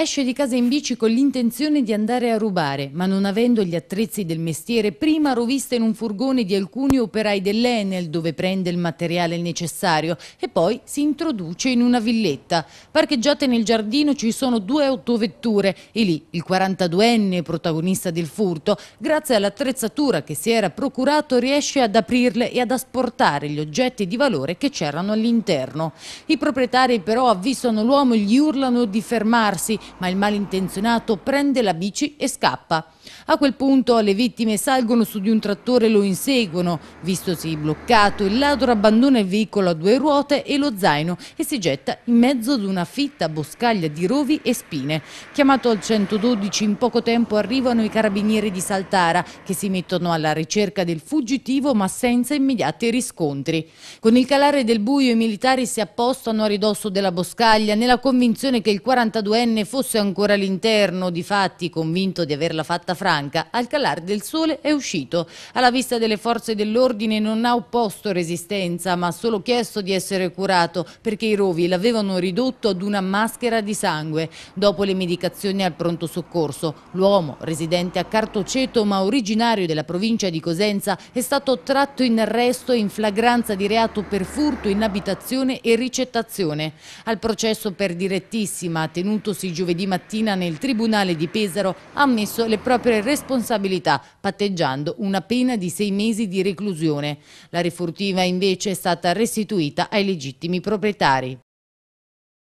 esce di casa in bici con l'intenzione di andare a rubare, ma non avendo gli attrezzi del mestiere, prima rovista in un furgone di alcuni operai dell'Enel dove prende il materiale necessario e poi si introduce in una villetta. Parcheggiate nel giardino ci sono due autovetture e lì il 42enne protagonista del furto, grazie all'attrezzatura che si era procurato, riesce ad aprirle e ad asportare gli oggetti di valore che c'erano all'interno. I proprietari però avvisano l'uomo e gli urlano di fermarsi ma il malintenzionato prende la bici e scappa. A quel punto le vittime salgono su di un trattore e lo inseguono. Vistosi bloccato, il ladro abbandona il veicolo a due ruote e lo zaino e si getta in mezzo ad una fitta boscaglia di rovi e spine. Chiamato al 112 in poco tempo arrivano i carabinieri di Saltara che si mettono alla ricerca del fuggitivo ma senza immediati riscontri. Con il calare del buio i militari si appostano a ridosso della boscaglia nella convinzione che il 42enne fosse ancora all'interno, difatti convinto di averla fatta Franca, Al calare del sole è uscito. Alla vista delle forze dell'ordine non ha opposto resistenza, ma ha solo chiesto di essere curato perché i rovi l'avevano ridotto ad una maschera di sangue. Dopo le medicazioni al pronto soccorso, l'uomo, residente a Cartoceto ma originario della provincia di Cosenza, è stato tratto in arresto in flagranza di reato per furto in abitazione e ricettazione. Al processo per direttissima, tenutosi giovedì mattina nel Tribunale di Pesaro, ha ammesso le proprie per responsabilità, patteggiando una pena di sei mesi di reclusione. La refurtiva invece è stata restituita ai legittimi proprietari.